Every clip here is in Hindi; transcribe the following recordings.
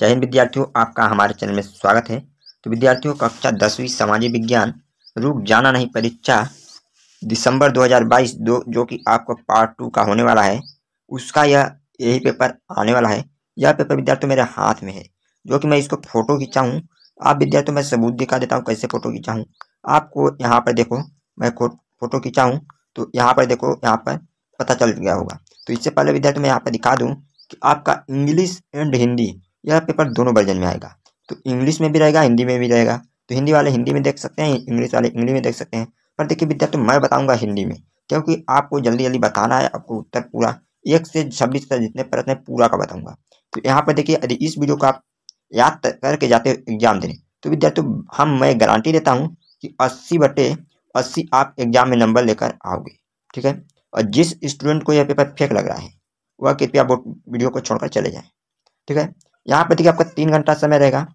जय हिंद विद्यार्थियों आपका हमारे चैनल में स्वागत है तो विद्यार्थियों कक्षा दसवीं सामाजिक विज्ञान रुक जाना नहीं परीक्षा दिसंबर 2022 दो जो कि आपका पार्ट टू का होने वाला है उसका यह यही पेपर आने वाला है यह पेपर विद्यार्थियों मेरे हाथ में है जो कि मैं इसको फोटो खिंचाऊँ आप विद्यार्थियों मैं सबूत दिखा देता हूँ कैसे फ़ोटो खिंचाऊँ आपको यहाँ पर देखो मैं फ़ोटो खिंचाऊँ तो यहाँ पर देखो यहाँ पर पता चल गया होगा तो इससे पहले विद्यार्थी मैं यहाँ पर दिखा दूँ कि आपका इंग्लिश एंड हिंदी यह पेपर दोनों वर्जन में आएगा तो इंग्लिश में भी रहेगा हिंदी में भी रहेगा तो हिंदी वाले हिंदी में देख सकते हैं इंग्लिश वाले इंग्लिश में देख सकते हैं पर देखिए विद्यार्थी तो मैं बताऊंगा हिंदी में क्योंकि आपको जल्दी जल्दी बताना है आपको उत्तर पूरा एक से छब्बीस तक जितने प्रश्न पूरा का बताऊंगा तो यहाँ पर देखिए यदि इस वीडियो को आप याद करके जाते हो एग्जाम देने तो विद्यार्थी तो हम मैं गारंटी देता हूँ कि अस्सी बटे अस्सी आप एग्जाम में नंबर लेकर आओगे ठीक है और जिस स्टूडेंट को यह पेपर फेक लग रहा है वह कृपया वो वीडियो को छोड़कर चले जाए ठीक है यहाँ पर देखिए आपका तीन घंटा समय रहेगा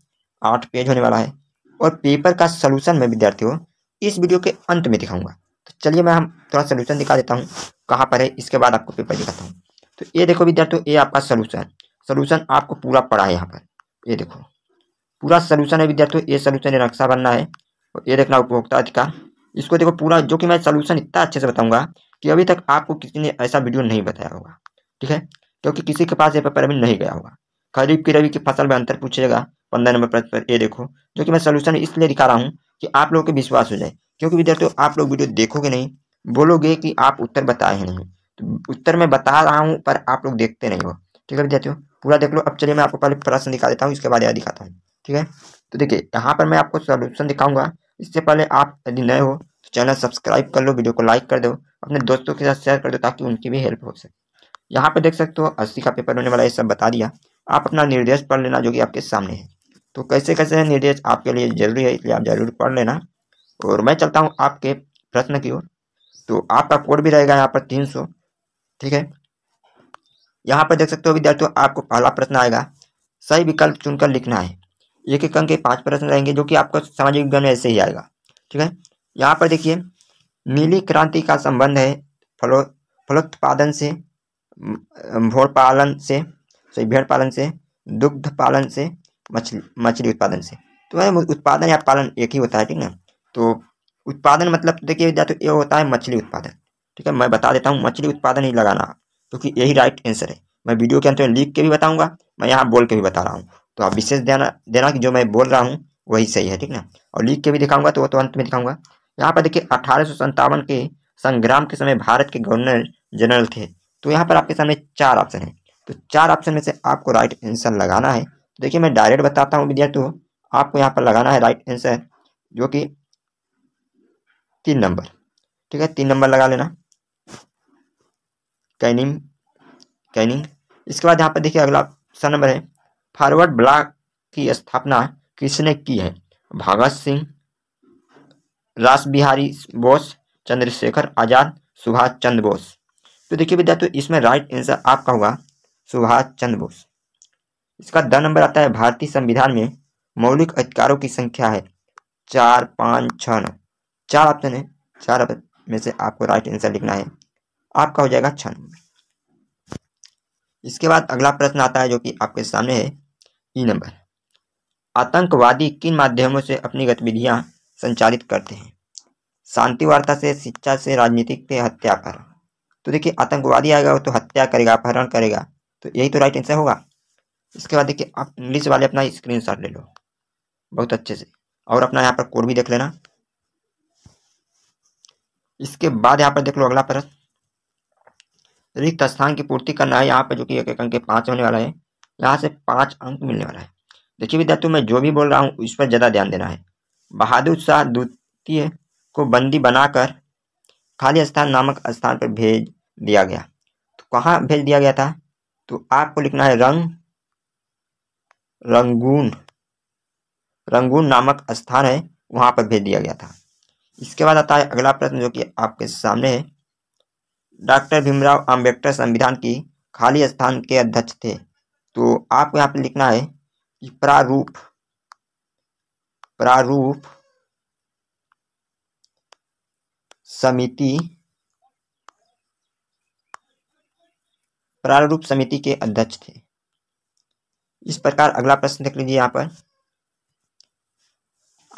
आठ पेज होने वाला है और पेपर का सलूशन मैं विद्यार्थियों इस वीडियो के अंत में दिखाऊंगा तो चलिए मैं हम थोड़ा सोल्यूशन दिखा देता हूँ कहाँ पर है इसके बाद आपको पेपर दिखाता हूँ तो ये देखो विद्यार्थियों ये आपका सोल्यूशन सोल्यूशन आपको पूरा पड़ा है यहाँ पर ये देखो पूरा सोल्यूशन है विद्यार्थियों ये सलूशन नक्शा बनना है और ये देखना उपभोक्ता अधिकार इसको देखो पूरा जो कि मैं सोल्यूशन इतना अच्छे से बताऊंगा कि अभी तक आपको किसी ने ऐसा वीडियो नहीं बताया होगा ठीक है क्योंकि किसी के पास ये पेपर अभी नहीं गया होगा खरीफ की रबी की फसल में अंतर पूछेगा पंद्रह नंबर प्रश्न पर ये देखो जो कि मैं सोल्यूशन इसलिए दिखा रहा हूँ कि आप लोगों के विश्वास हो जाए क्योंकि विद्यार्थियों आप लोग वीडियो देखोगे नहीं बोलोगे कि आप उत्तर बताए नहीं तो उत्तर मैं बता रहा हूँ पर आप लोग देखते नहीं हो ठीक है विद्यार्थियों पूरा देख लो अब चलिए मैं आपको पहले प्रश्न दिखा देता हूँ इसके बाद यहाँ दिखाता हूँ ठीक है तो देखिए यहाँ पर मैं आपको सोल्यूशन दिखाऊंगा इससे पहले आप यदि नए हो तो चैनल सब्सक्राइब कर लो वीडियो को लाइक कर दो अपने दोस्तों के साथ शेयर कर दो ताकि उनकी भी हेल्प हो सके यहाँ पर देख सकते हो अस्सी का पेपर होने वाला ये सब बता दिया आप अपना निर्देश पढ़ लेना जो कि आपके सामने है तो कैसे कैसे है निर्देश आपके लिए जरूरी है इसलिए आप जरूर पढ़ लेना और मैं चलता हूँ आपके प्रश्न की ओर तो आपका कोड भी रहेगा यहाँ पर तीन सौ ठीक है यहाँ पर देख सकते हो विद्यार्थियों आपको पहला प्रश्न आएगा सही विकल्प चुनकर लिखना है एक एक अंक के पांच प्रश्न रहेंगे जो कि आपको सामाजिक विज्ञान में ऐसे ही आएगा ठीक है यहाँ पर देखिए नीली क्रांति का संबंध है फलो फलोत्पादन से भोर पालन से सही भेड़ पालन से दुग्ध पालन से मछली मछली उत्पादन से तो है मतलब उत्पादन या पालन एक ही होता है ठीक ना तो उत्पादन मतलब तो देखिए या तो ये होता है मछली उत्पादन ठीक है मैं बता देता हूँ मछली उत्पादन ही लगाना क्योंकि तो यही राइट आंसर है मैं वीडियो के अंत में लिख के भी बताऊँगा मैं यहाँ बोल के भी बता रहा हूँ तो आप विशेष ध्यान देना कि जो मैं बोल रहा हूँ वही सही है ठीक ना और लिख के भी दिखाऊंगा तो वो तो अंत में दिखाऊंगा यहाँ पर देखिए अठारह के संग्राम के समय भारत के गवर्नर जनरल थे तो यहाँ पर आपके सामने चार ऑप्शन है तो चार ऑप्शन में से आपको राइट आंसर लगाना है तो देखिए मैं डायरेक्ट बताता हूँ हो आपको यहाँ पर लगाना है राइट आंसर जो कि तीन नंबर ठीक है तीन नंबर लगा लेना कैनिंग कैनिंग इसके बाद यहाँ पर देखिए अगला ऑप्शन नंबर है फॉरवर्ड ब्लॉक की स्थापना किसने की है भगत सिंह रास बिहारी बोस चंद्रशेखर आज़ाद सुभाष चंद्र बोस तो देखिए विद्यार्थी इसमें राइट आंसर आपका हुआ सुभाष चंद्र बोस इसका द नंबर आता है भारतीय संविधान में मौलिक अधिकारों की संख्या है चार पाँच छः नौ चार ऑप्शन है चार ऑप्शन में से आपको राइट आंसर लिखना है आपका हो जाएगा छः नंबर इसके बाद अगला प्रश्न आता है जो कि आपके सामने है ई नंबर आतंकवादी किन माध्यमों से अपनी गतिविधियां संचालित करते हैं शांति वार्ता से शिक्षा से राजनीतिक से हत्या पर तो देखिए आतंकवादी आएगा वो तो हत्या करेगा अपहरण करेगा तो यही तो राइट आंसर होगा इसके बाद देखिए आप इंग्लिश वाले अपना स्क्रीन शॉट ले लो बहुत अच्छे से और अपना यहाँ पर कोड भी देख लेना इसके बाद यहाँ पर देख लो अगला प्रश्न रिक्त स्थान की पूर्ति करना है यहाँ पर जो कि एक एक अंक के पाँच होने वाला है यहाँ से पाँच अंक मिलने वाला है देखिए विद्यार्थियों मैं जो भी बोल रहा हूँ उस पर ज़्यादा ध्यान देना है बहादुर शाह द्वितीय को बंदी बनाकर खाली स्थान नामक स्थान पर भेज दिया गया तो कहाँ भेज दिया गया था तो आपको लिखना है रंग रंगून रंगून नामक स्थान है वहां पर भेज दिया गया था इसके बाद आता है अगला प्रश्न जो कि आपके सामने है डॉक्टर भीमराव अम्बेडकर संविधान की खाली स्थान के अध्यक्ष थे तो आपको यहाँ पर लिखना है कि प्रारूप प्रारूप समिति प्रारूप समिति के अध्यक्ष थे इस प्रकार अगला प्रश्न देख लीजिए यहाँ पर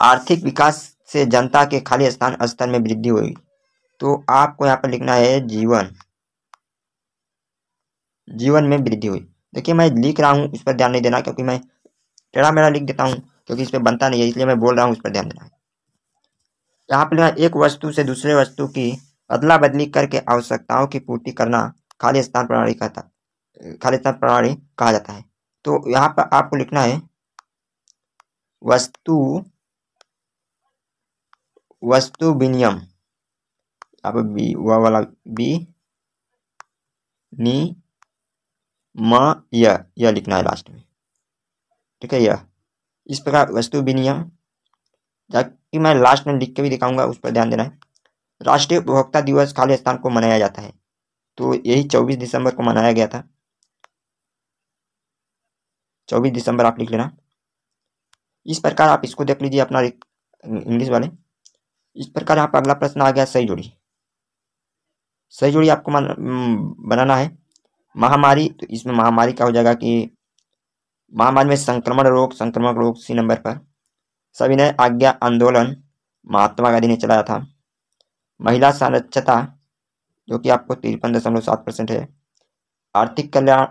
आर्थिक विकास से जनता के खाली स्थान स्तर में वृद्धि हुई तो आपको यहाँ पर लिखना है जीवन जीवन में वृद्धि हुई देखिए मैं लिख रहा हूँ उस पर ध्यान नहीं देना क्योंकि मैं टेढ़ा मेढ़ा लिख देता हूँ क्योंकि इस पर बनता नहीं है इसलिए मैं बोल रहा हूँ उस पर ध्यान देना है यहाँ पर एक वस्तु से दूसरे वस्तु की अदला बदली करके आवश्यकताओं की पूर्ति करना खाली स्थान प्रणाली कहता खाली स्थान प्रणाली कहा जाता है तो यहाँ पर आपको लिखना है वस्तु वस्तु विनियम यहाँ बी वह वाला बी नी म यह यह लिखना है लास्ट में ठीक है यह इस प्रकार वस्तु विनियम जबकि मैं लास्ट में लिख के भी दिखाऊंगा उस पर ध्यान देना है राष्ट्रीय उपभोक्ता दिवस खाली स्थान को मनाया जाता है तो यही चौबीस दिसंबर को मनाया गया था चौबीस दिसंबर आप लिख लेना इस प्रकार आप इसको देख लीजिए अपना इंग्लिश वाले इस प्रकार आप अगला प्रश्न आ गया सही जोड़ी सही जोड़ी आपको बनाना है महामारी तो इसमें महामारी क्या हो जाएगा कि महामारी में संक्रमण रोग संक्रमण रोग सी नंबर पर सविनय आज्ञा आंदोलन महात्मा गांधी ने चलाया था महिला संरक्षता जो कि आपको तिरपन दशमलव सात परसेंट है आर्थिक कल्याण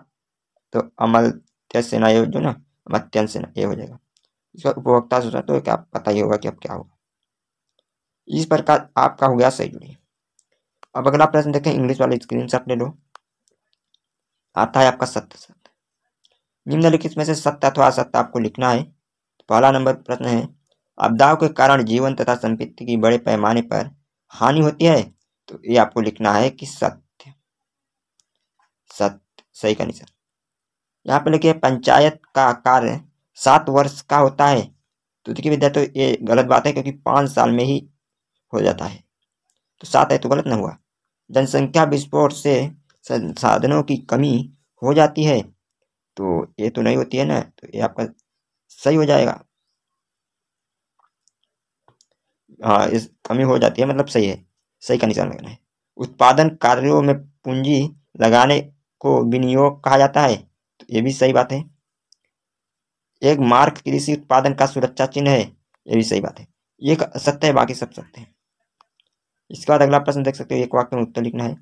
तो अमलत्य सेना ये जो ना मत्यन सेना ये हो जाएगा इसका उपभोक्ता सोचा तो क्या पता ही होगा कि अब क्या होगा इस प्रकार आपका हो गया सही जुड़ी अब अगला प्रश्न देखें इंग्लिश वाले स्क्रीन शॉट ले लो आता है आपका सत्य सत्य निम्नलिखित में से सत्य अथवा असत्य आपको लिखना है तो पहला नंबर प्रश्न है आपदाओं के कारण जीवन तथा संपत्ति की बड़े पैमाने पर हानि होती है तो ये आपको लिखना है कि सत्य सत्य सही का निशान यहाँ पे लिखिए पंचायत का कार्य सात वर्ष का होता है तो देखिए विद्यार्थियों तो ये गलत बात है क्योंकि पाँच साल में ही हो जाता है तो सात है तो गलत ना हुआ जनसंख्या विस्फोट से संसाधनों की कमी हो जाती है तो ये तो नहीं होती है ना तो ये आपका सही हो जाएगा हाँ इस कमी हो जाती है मतलब सही है सही का निशान लगाना है उत्पादन कार्यों में पूंजी लगाने को विनियोग कहा जाता है तो ये भी सही बात है एक मार्क कृषि उत्पादन का सुरक्षा चिन्ह है ये भी सही बात है ये सत्य है बाकी सब सत्य है इसके बाद अगला प्रश्न देख सकते हो एक वाक्य में उत्तर लिखना है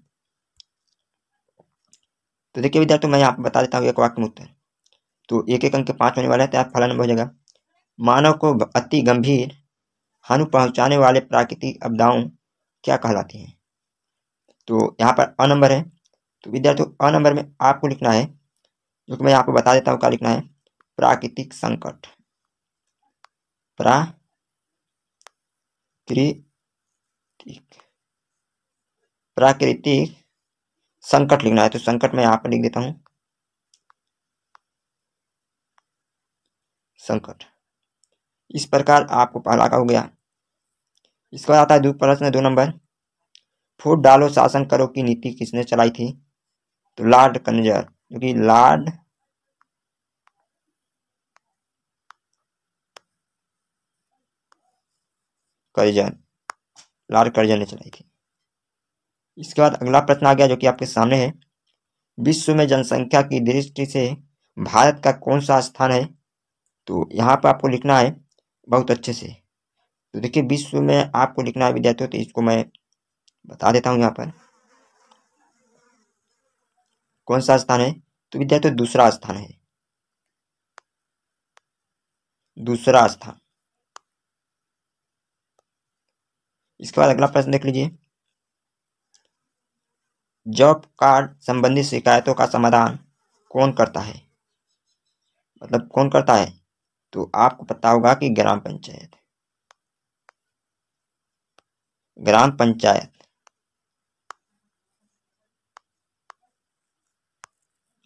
तो देखिए विद्यार्थी मैं आप बता देता हूँ एक वाक्य में उत्तर तो एक एक अंक के पाँच होने वाला है तो आप फलन हो जाएगा मानव को अति गंभीर हानि पहुंचाने वाले प्राकृतिक आपदाओं क्या कहलाती हैं तो यहाँ पर अ नंबर है तो विद्यार्थियों अ नंबर में आपको लिखना है जो कि मैं आपको बता देता हूँ क्या लिखना है प्राकृतिक संकट प्राकृतिक प्राकृतिक संकट लिखना है तो संकट मैं यहाँ पर लिख देता हूँ संकट इस प्रकार आपको पहला का हो गया इसके बाद आता है प्रश्न दो नंबर फूट डालो शासन करो की नीति किसने चलाई थी तो लॉर्ड कन्जर जो कि लॉर्ड कर्जन लॉर्ड कर्जन ने चलाई थी इसके बाद अगला प्रश्न आ गया जो कि आपके सामने है विश्व में जनसंख्या की दृष्टि से भारत का कौन सा स्थान है तो यहाँ पर आपको लिखना है बहुत अच्छे से तो देखिए विश्व में आपको लिखना है विद्यार्थियों तो इसको मैं बता देता हूँ यहाँ पर कौन सा स्थान है तो विद्यार्थियों दूसरा स्थान है दूसरा स्थान इसके बाद अगला प्रश्न देख लीजिए जॉब कार्ड संबंधित शिकायतों का समाधान कौन करता है मतलब कौन करता है तो आपको पता होगा कि ग्राम पंचायत ग्राम पंचायत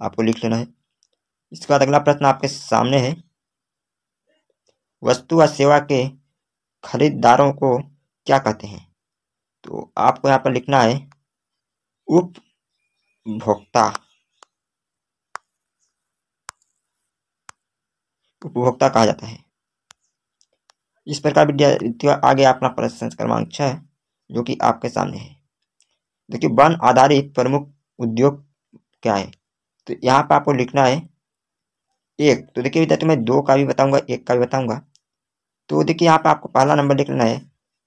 आपको लिख लेना है इसके बाद अगला प्रश्न आपके सामने है वस्तु व सेवा के खरीदारों को क्या कहते हैं तो आपको यहाँ पर लिखना है उपभोक्ता उपभोक्ता कहा जाता है इस प्रकार विद्यार्थियों आगे अपना प्रश्न क्रमांक छः जो कि आपके सामने है देखिए वन आधारित प्रमुख उद्योग क्या है तो यहाँ पर आपको लिखना है एक तो देखिए विद्यार्थी तो मैं दो का भी बताऊंगा एक का भी बताऊंगा तो देखिए यहाँ पर आपको पहला नंबर लिखना है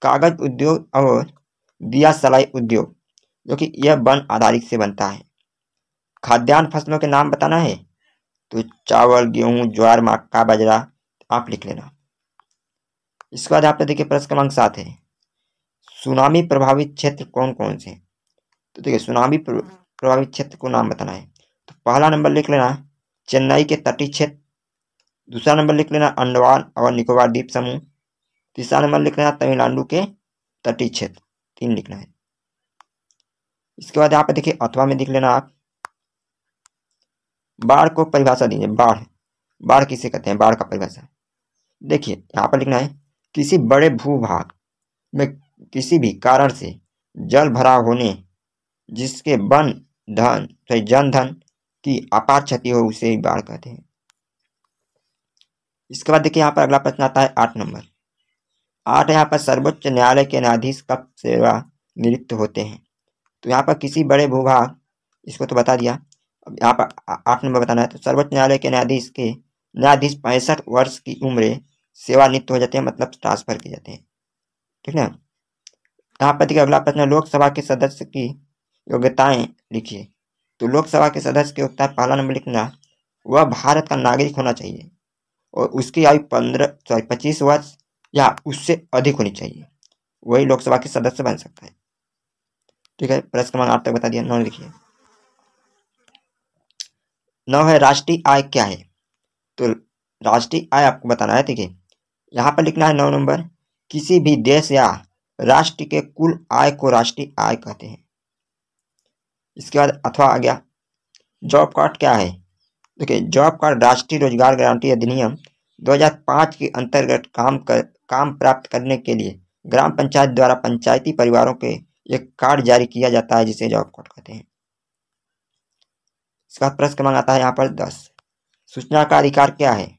कागज उद्योग और दिया सलाई उद्योग जो कि यह वन आधारित से बनता है खाद्यान्न फसलों के नाम बताना है तो चावल गेहूँ ज्वार मक्का बाजरा आप लिख लेना इसके बाद यहाँ पे देखिए प्रश्न क्रमांक सात है सुनामी प्रभावित क्षेत्र कौन कौन से हैं तो देखिए सुनामी हाँ। प्रभावित क्षेत्र को नाम बताना है तो पहला नंबर लिख लेना चेन्नई के तटीय क्षेत्र दूसरा नंबर लिख लेना अंडमान और निकोबार द्वीप समूह तीसरा नंबर लिख लेना तमिलनाडु के तटीय क्षेत्र तीन लिखना है इसके बाद यहाँ पे देखिए अथवा में लिख लेना आप बाढ़ को परिभाषा दीजिए बाढ़ बाढ़ किसे कहते हैं बाढ़ का परिभाषा देखिए यहाँ पर लिखना है किसी बड़े भूभाग में किसी भी कारण से जल भराव होने जिसके वन धन सॉरी जन धन की अपार क्षति हो उसे बाढ़ कहते हैं इसके बाद देखिए यहाँ पर अगला प्रश्न आता है आठ नंबर आठ यहाँ पर सर्वोच्च न्यायालय के न्यायाधीश कब सेवा निरुक्त होते हैं तो यहाँ पर किसी बड़े भूभाग इसको तो बता दिया अब यहाँ पर आठ नंबर बताना है तो सर्वोच्च न्यायालय के न्यायाधीश के न्यायाधीश पैंसठ वर्ष की उम्र सेवानिवृत्त हो जाते हैं मतलब ट्रांसफर किए जाते हैं ठीक है सभापति का अगला प्रश्न लोकसभा के सदस्य की योग्यताएं लिखिए तो लोकसभा के सदस्य की योग्यता पहला नंबर लिखना वह भारत का नागरिक होना चाहिए और उसकी आयु पंद्रह सॉरी पच्चीस वर्ष या उससे अधिक होनी चाहिए वही लोकसभा के सदस्य बन सकता है ठीक है प्रश्न क्रमांक आठ तक बता दिया नौ लिखिए नौ है राष्ट्रीय आय क्या है तो राष्ट्रीय आय आपको बताना है ठीक है यहाँ पर लिखना है नौ नंबर किसी भी देश या राष्ट्र के कुल आय को राष्ट्रीय आय कहते हैं इसके बाद अथवा आ गया जॉब कार्ड क्या है देखिए जॉब कार्ड राष्ट्रीय रोजगार गारंटी अधिनियम 2005 के अंतर्गत काम कर काम प्राप्त करने के लिए ग्राम पंचायत द्वारा पंचायती परिवारों के एक कार्ड जारी किया जाता है जिसे जॉब कार्ड कहते हैं इसका प्रश्न क्रमांक आता है यहाँ पर दस सूचना का अधिकार क्या है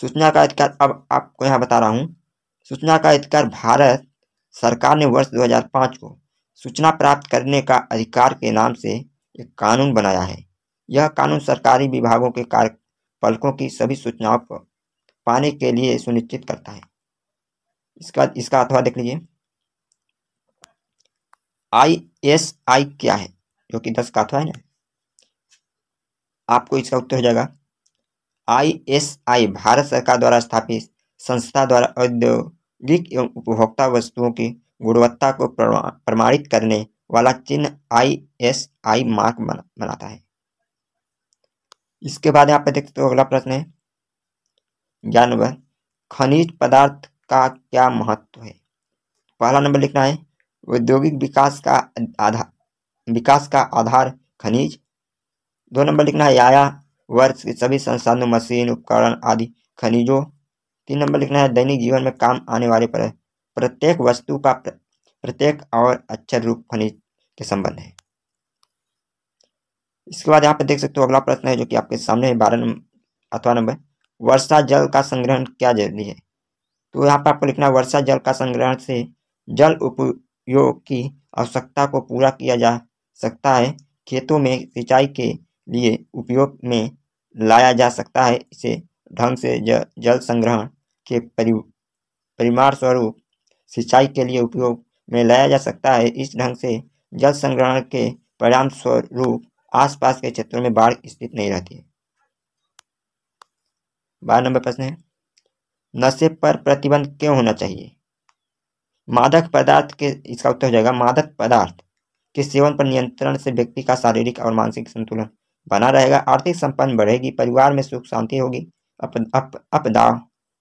सूचना का अधिकार अब आपको यहाँ बता रहा हूँ सूचना का अधिकार भारत सरकार ने वर्ष 2005 को सूचना प्राप्त करने का अधिकार के नाम से एक कानून बनाया है यह कानून सरकारी विभागों के कार्यपालकों की सभी सूचनाओं को पाने के लिए सुनिश्चित करता है इसका इसका अथवा देख लीजिए आई एस आई क्या है जो कि दस का अथवा है ना आपको इसका उत्तर हो जाएगा आई एस आई भारत सरकार द्वारा स्थापित संस्था द्वारा औद्योग लिक एवं उपभोक्ता वस्तुओं की गुणवत्ता को प्रमाणित करने वाला चिन्ह आई एस आई मार्क बनाता है इसके बाद यहाँ पर देखते हो तो अगला प्रश्न है जानवर खनिज पदार्थ का क्या महत्व है पहला नंबर लिखना है औद्योगिक विकास का आधार विकास का आधार खनिज दो नंबर लिखना है आया वर्ष के सभी संसाधन मशीन उपकरण आदि खनिजों तीन नंबर लिखना है दैनिक जीवन में काम आने वाले प्रत्येक वस्तु का प्रत्येक और अक्षर रूप खनिज के संबंध है इसके बाद यहाँ पे देख सकते हो अगला प्रश्न है जो कि आपके सामने है बारह नंबर अथवा नंबर वर्षा जल का संग्रहण क्या जरूरी है तो यहाँ पर आपको लिखना है वर्षा जल का संग्रहण से जल उपयोग की आवश्यकता को पूरा किया जा सकता है खेतों में सिंचाई के लिए उपयोग में लाया जा सकता है इसे ढंग से जल संग्रहण के परि परिमाण स्वरूप सिंचाई के लिए उपयोग में लाया जा सकता है इस ढंग से जल संग्रहण के परिणाम स्वरूप आसपास के क्षेत्रों में बाढ़ स्थित नहीं रहती है बार नंबर प्रश्न है नशे पर प्रतिबंध क्यों होना चाहिए मादक पदार्थ के इसका उत्तर हो जाएगा मादक पदार्थ के सेवन पर नियंत्रण से व्यक्ति का शारीरिक और मानसिक संतुलन बना रहेगा आर्थिक संपन्न बढ़ेगी परिवार में सुख शांति होगी अप, अप, अपदा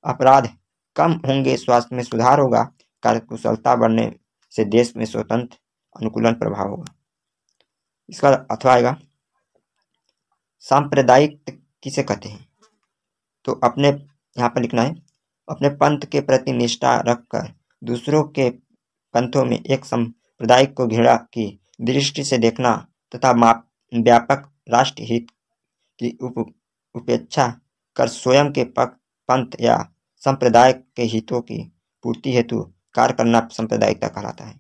अपराध कम होंगे स्वास्थ्य में सुधार होगा कार्यकुशलता बढ़ने से देश में स्वतंत्र अनुकूलन प्रभाव होगा इसका अथवा आएगा सांप्रदायिक किसे कहते हैं तो अपने यहाँ पर लिखना है अपने पंथ के प्रति निष्ठा रखकर दूसरों के पंथों में एक संप्रदाय को घृणा की दृष्टि से देखना तथा व्यापक राष्ट्र हित की उप उपेक्षा कर स्वयं के पक्ष पंथ या संप्रदाय के हितों की पूर्ति हेतु कार्य करना सांप्रदायिकता कहलाता है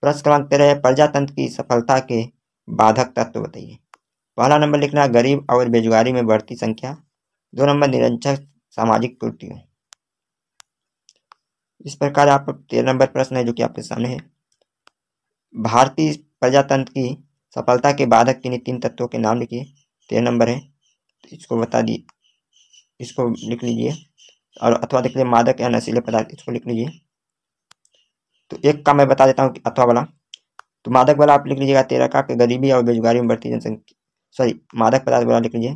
प्रश्न क्रमांक तेरह है प्रजातंत्र की सफलता के बाधक तत्व तो बताइए पहला नंबर लिखना गरीब और बेरोजगारी में बढ़ती संख्या दो नंबर निरंतर सामाजिक त्रुटियों इस प्रकार आप तेरह नंबर प्रश्न है जो कि आपके सामने है भारतीय प्रजातंत्र की सफलता के बाधक लिए तीन तत्वों के नाम लिखिए तेरह नंबर है तो इसको बता दिए इसको लिख लीजिए और अथवा देख लीजिए मादक या नशीले पदार्थ इसको लिख लीजिए तो एक का मैं बता देता हूँ अथवा वाला तो मादक वाला आप लिख लीजिएगा तेरह का गरीबी और बेरोजगारी में बढ़ती जनसंख्या सॉरी मादक पदार्थ वाला लिख लीजिए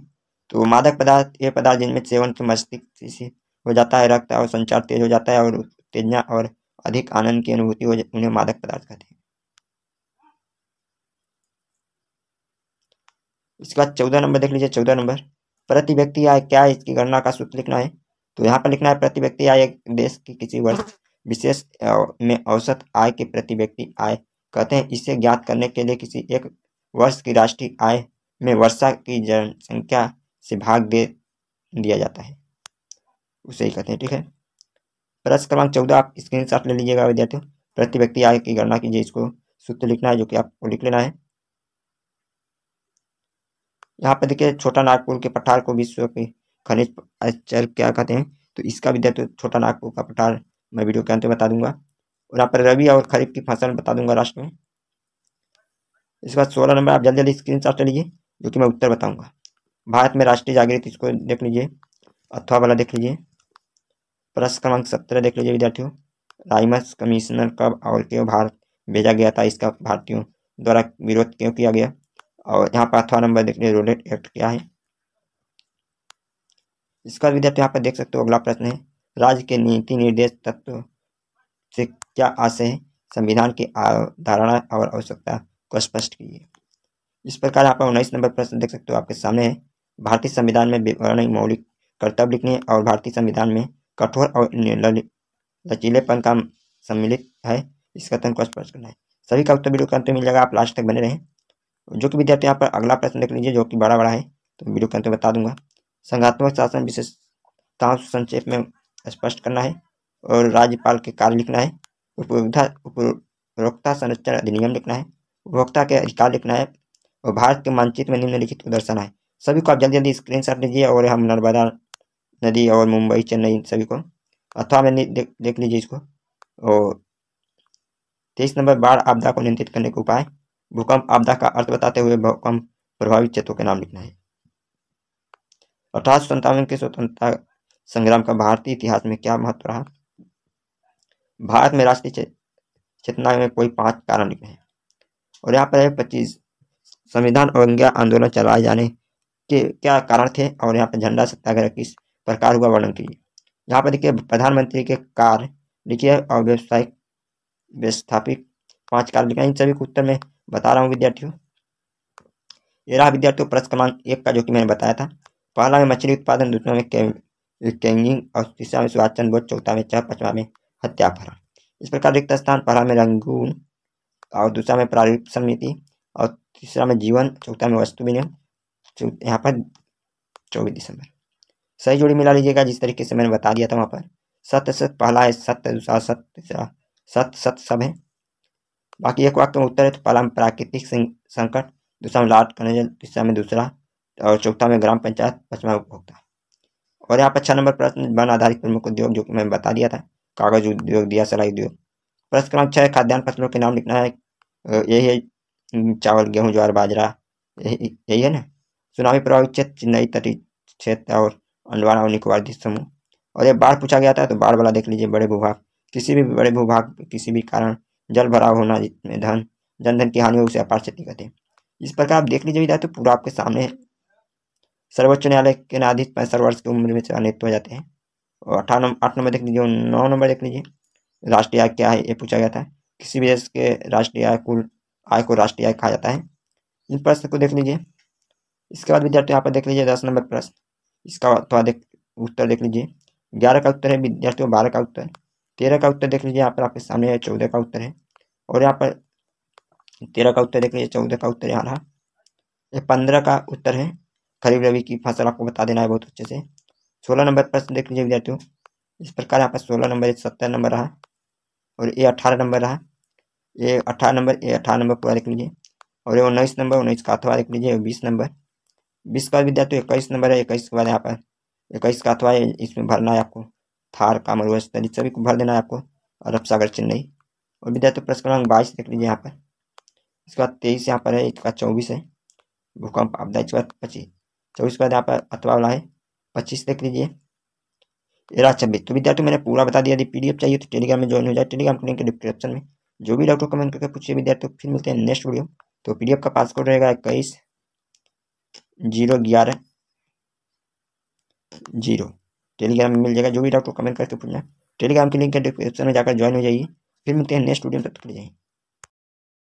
तो मादक पदार्थ ये पदार्थ जिनमें सेवन से मस्तिष्क हो जाता है रक्त और संचार तेज हो जाता है और उत्तेजना और अधिक आनंद की अनुभूति हो उन्हें मादक पदार्थ कहते हैं इसके बाद चौदह नंबर देख लीजिए चौदह नंबर प्रति व्यक्ति आय क्या है इसकी गणना का सूत्र लिखना है तो यहाँ पर लिखना है प्रति व्यक्ति आय देश की किसी वर्ष विशेष में औसत आय के प्रति व्यक्ति आय कहते हैं इसे ज्ञात करने के लिए किसी एक वर्ष की राष्ट्रीय आय में वर्षा की जनसंख्या से भाग दे दिया जाता है उसे ही कहते हैं ठीक है प्रश्न क्रमांक चौदह आप स्क्रीन शॉट ले लीजिएगा विद्यार्थियों प्रति व्यक्ति आय की गणना कीजिए इसको सूत्र लिखना है जो कि आपको लिख लेना है यहाँ पे देखिए छोटा नागपुर के पठार को विश्व के खनिज चल क्या कहते हैं तो इसका भी देखते तो छोटा नागपुर का पठार मैं वीडियो के अंत में बता दूंगा और यहाँ पर रवि और खरीफ की फसल बता दूंगा राष्ट्र में इसके बाद सोलह नंबर आप जल्दी जल्दी स्क्रीन शॉट लीजिए जो कि मैं उत्तर बताऊंगा भारत में राष्ट्रीय जागृति इसको देख लीजिए अथवा वाला देख लीजिए प्रश्न क्रमांक सत्रह देख लीजिए विद्यार्थियों राइमस कमिश्नर कब और क्यों भारत भेजा गया था इसका भारतीयों द्वारा विरोध क्यों किया गया और यहाँ पर अठारह नंबर देख लीजिए रोलेट एक्ट क्या है इसका विद्यार्थी यहाँ पर देख सकते हो अगला प्रश्न है राज्य के नीति निर्देश तत्व से क्या आशय है संविधान की धारणा और आवश्यकता को स्पष्ट कीजिए इस प्रकार यहाँ पर उन्नीस नंबर प्रश्न देख सकते हो आपके सामने है भारतीय संविधान में विवरण मौलिक कर्तव्य लिखने और भारतीय संविधान में कठोर और लचीलेपन का सम्मिलित है इस कथन को स्पष्ट करना है सभी का उत्तर वीडियो का अंत मिल जाएगा आप लास्ट तक बने रहें जो कि विद्यार्थी यहाँ पर अगला प्रश्न देख लीजिए जो कि बड़ा बड़ा है तो वीडियो के अंत में बता दूंगा संघात्मक शासन विशेषताओं संक्षेप में स्पष्ट करना है और राज्यपाल के कार्य लिखना है उपभोक्ता उपभोक्ता संरक्षण अधिनियम लिखना है उपभोक्ता के अधिकार लिखना है और भारत के मानचित्र में निम्नलिखित प्रदर्शन है सभी को आप जल्दी जल्दी स्क्रीन शॉट लीजिए और हम नर्मदा नदी और मुंबई चेन्नई सभी को अथवा में देख लीजिए इसको और तेईस नंबर बाढ़ आपदा को नियंत्रित करने के उपाय भूकंप आपदा का अर्थ बताते हुए भूकंप प्रभावित क्षेत्रों के नाम लिखना है अठारह सौ के स्वतंत्रता संग्राम का भारतीय इतिहास में क्या महत्व रहा भारत में राष्ट्रीय चेतना में कोई पांच कारण लिखे हैं और यहाँ पर है पच्चीस संविधान अवज्ञा आंदोलन चलाए जाने के क्या कारण थे और यहाँ पर झंडा सत्याग्रह किस प्रकार हुआ वर्णन के लिए यहाँ पर देखिए प्रधानमंत्री के कार्य लिखिए और व्यवसायिक व्यवस्थापिक पांच लिखे हैं इन सभी के उत्तर में बता रहा हूँ विद्यार्थियों ये रहा विद्यार्थियों प्रश्न क्रमांक एक का जो कि मैंने बताया था पहला में मछली उत्पादन दूसरा में कैंगिंग और तीसरा में सुभाष चंद्र बोस चौथा में चाह पचवा में हत्यापहरण इस प्रकार रिक्त स्थान पहला में रंगून और दूसरा में प्रारूप समिति और तीसरा में जीवन चौथा में वस्तु विनियम यहाँ पर चौबीस दिसंबर सही जोड़ी मिला लीजिएगा जिस तरीके से मैंने बता दिया था वहाँ पर सत्य सत्य पहला है सत्य दूसरा सत्य तीसरा सत्य सत्य सब है बाकी एक वाक्य में उत्तर है तो पहला में प्राकृतिक संकट दूसरा में लाट कन्वर्जन तीसरा में दूसरा और चौथा में ग्राम पंचायत पचवा उपभोक्ता और यहाँ पर छः नंबर प्रश्न वन आधारित प्रमुख उद्योग जो कि मैंने बता दिया था कागज उद्योग दिया सलाई उद्योग प्रश्न क्रम छः खाद्यान्न फसलों के नाम लिखना है यही है चावल गेहूँ ज्वार बाजरा यही यही है ना सुनामी प्रभावित क्षेत्र चेन्नई तटीय क्षेत्र और अंडमान और निकोबार द्वीप समूह और ये बाढ़ पूछा गया था तो बाढ़ वाला देख लीजिए बड़े भूभाग किसी भी बड़े भूभाग किसी भी कारण जल भराव होना धन जन धन की हानि हो उसे अपार क्षति कहते हैं इस प्रकार आप देख लीजिए विद्यार्थी पूरा आपके सामने सर्वोच्च न्यायालय के न्यायाधीश पैंसठ वर्ष की उम्र में चयनित हो जाते हैं और अठारह नंबर आठ नंबर देख लीजिए नौ नंबर देख लीजिए राष्ट्रीय आय क्या है ये पूछा गया था किसी भी देश के राष्ट्रीय आय कुल आय को राष्ट्रीय आय कहा जाता है इन प्रश्न को देख लीजिए इसके बाद विद्यार्थी यहाँ पर देख लीजिए दस नंबर प्रश्न इसका थोड़ा तो देख उत्तर देख लीजिए ग्यारह का उत्तर है विद्यार्थियों बारह का उत्तर तेरह का उत्तर देख लीजिए यहाँ पर आपके सामने है चौदह का उत्तर है और यहाँ पर तेरह का उत्तर देख लीजिए चौदह का उत्तर यहाँ रहा ये पंद्रह का उत्तर है खरीफ रवि की फसल आपको बता देना है बहुत अच्छे से सोलह नंबर प्रश्न देख लीजिए विद्यार्थियों इस प्रकार यहाँ पर सोलह नंबर सत्तर नंबर रहा और ये अठारह नंबर रहा ये अठारह नंबर ये अठारह नंबर पूरा देख लीजिए और ये उन्नीस नंबर उन्नीस का अथवा देख लीजिए बीस नंबर बीस का विद्यार्थियों इक्कीस नंबर है इक्कीस के बाद यहाँ पर इक्कीस का अथवा इसमें भरना है आपको थार कामर वेस्ट सभी को भर देना है आपको और अब सागर चेन्नई और विद्यार्थी प्रश्न क्रमांक बाईस देख लीजिए यहाँ पर इसके बाद तेईस यहाँ पर है बाद चौबीस है भूकंप आपदा इसके बाद पच्चीस चौबीस के बाद यहाँ पर अथवा वाला है पच्चीस देख लीजिए एरा छब्बीस तो विद्यार्थी मैंने पूरा बता दिया यदि पीडीएफ चाहिए तो टेलीग्राम में ज्वाइन हो जाए टेलीग्राम के लिंक डिस्क्रिप्शन में जो भी डाउट हो कमेंट करके पूछिए विद्यार्थियों फिर मिलते हैं नेक्स्ट वीडियो तो एफ का पासकोड रहेगा इक्कीस जीरो ग्यारह जीरो टेलीग्राम में मिल जाएगा जो भी डाउट हो कमेंट करके पूछना टेलीग्राम की लिंक के डिस्क्रिप्शन में जाकर ज्वाइन हो जाइए फिर मिलते हैं नेक्स्ट वीडियो में तक तक जाइए